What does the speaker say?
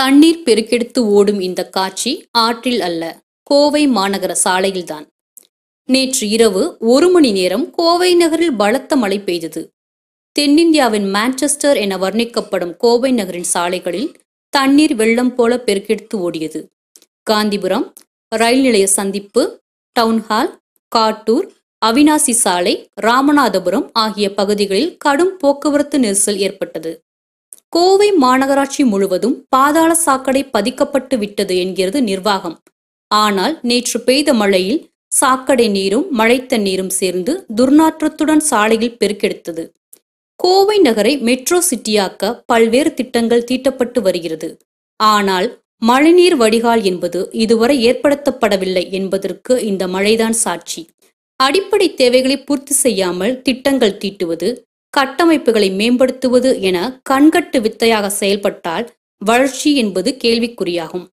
தண்ணீர் பெருக்கெடுத்து ஓடும் இந்த காட்சி ஆற்றில் அல்ல கோவை மாநகர சாலையில்தான் நேற்று இரவு ஒரு மணி நேரம் கோவை நகரில் பலத்த மழை பெய்தது தென்னிந்தியாவின் மான்செஸ்டர் என வர்ணிக்கப்படும் கோவை நகரின் சாலைகளில் தண்ணீர் வெள்ளம் போல பெருக்கெடுத்து ஓடியது காந்திபுரம் ரயில் நிலைய சந்திப்பு டவுன்ஹால் காட்டூர் அவினாசி சாலை ராமநாதபுரம் ஆகிய பகுதிகளில் கடும் போக்குவரத்து நெரிசல் ஏற்பட்டது கோவை மாநகராட்சி முழுவதும் பாதாள சாக்கடை பதிக்கப்பட்டு விட்டது என்கிறது நிர்வாகம் ஆனால் நேற்று பெய்த மழையில் சாக்கடை நீரும் மழைத்தண்ணீரும் சேர்ந்து துர்நாற்றத்துடன் சாலையில் பெருக்கெடுத்தது கோவை நகரை மெட்ரோ சிட்டியாக்க பல்வேறு திட்டங்கள் தீட்டப்பட்டு வருகிறது ஆனால் மழைநீர் வடிகால் என்பது இதுவரை ஏற்படுத்தப்படவில்லை என்பதற்கு இந்த மழைதான் சாட்சி அடிப்படை தேவைகளை பூர்த்தி செய்யாமல் திட்டங்கள் தீட்டுவது கட்டமைப்புகளை மேம்படுத்துவது என கண்கட்டு வித்தையாக செயல்பட்டால் வளர்ச்சி என்பது கேள்விக்குறியாகும்